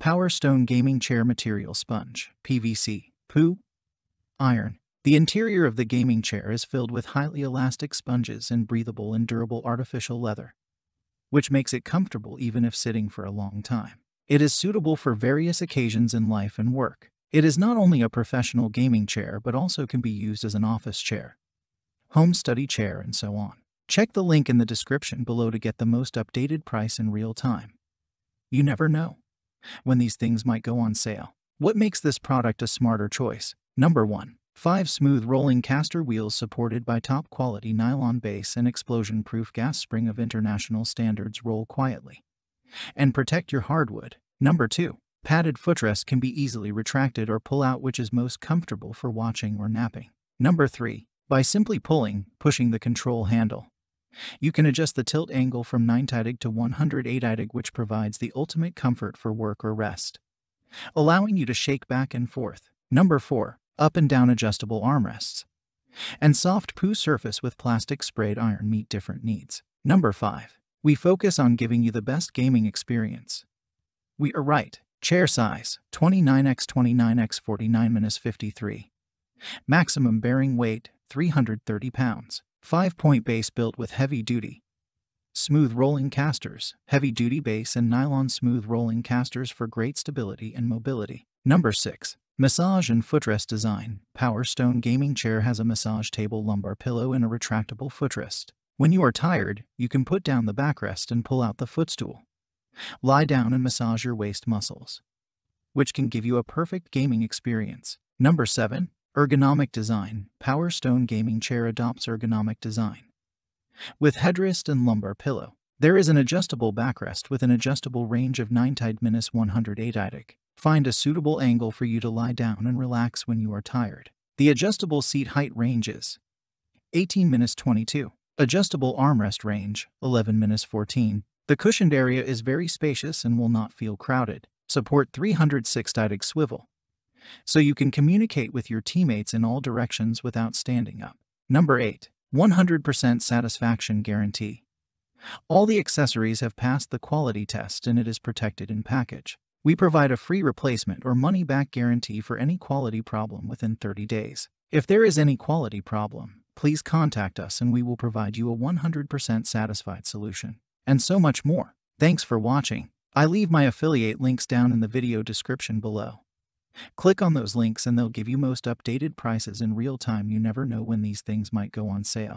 Power Stone Gaming Chair Material Sponge, PVC, Poo, Iron. The interior of the gaming chair is filled with highly elastic sponges and breathable and durable artificial leather, which makes it comfortable even if sitting for a long time. It is suitable for various occasions in life and work. It is not only a professional gaming chair but also can be used as an office chair, home study chair, and so on. Check the link in the description below to get the most updated price in real time. You never know when these things might go on sale. What makes this product a smarter choice? Number 1. 5 smooth rolling caster wheels supported by top quality nylon base and explosion proof gas spring of international standards roll quietly and protect your hardwood. Number 2. Padded footrest can be easily retracted or pull out which is most comfortable for watching or napping. Number 3. By simply pulling, pushing the control handle, you can adjust the tilt angle from 90 to 108 which provides the ultimate comfort for work or rest, allowing you to shake back and forth. Number 4. Up and down adjustable armrests and soft poo surface with plastic sprayed iron meet different needs. Number 5. We focus on giving you the best gaming experience. We are right. Chair size 29x 29x 49-53. Maximum bearing weight 330 pounds. Five-point base built with heavy-duty. Smooth rolling casters, heavy-duty base and nylon smooth rolling casters for great stability and mobility. Number 6. Massage and footrest design. Power Stone gaming chair has a massage table, lumbar pillow, and a retractable footrest. When you are tired, you can put down the backrest and pull out the footstool. Lie down and massage your waist muscles, which can give you a perfect gaming experience. Number 7. Ergonomic design. Power Stone gaming chair adopts ergonomic design. With headrest and lumbar pillow, there is an adjustable backrest with an adjustable range of 9 tide minus 108 idic. Find a suitable angle for you to lie down and relax when you are tired. The adjustable seat height range is 18 minus 22. Adjustable armrest range 11 minus 14. The cushioned area is very spacious and will not feel crowded. Support 306 idic swivel so you can communicate with your teammates in all directions without standing up. Number 8. 100% Satisfaction Guarantee All the accessories have passed the quality test and it is protected in package. We provide a free replacement or money-back guarantee for any quality problem within 30 days. If there is any quality problem, please contact us and we will provide you a 100% satisfied solution. And so much more. Thanks for watching. I leave my affiliate links down in the video description below. Click on those links and they'll give you most updated prices in real time. You never know when these things might go on sale.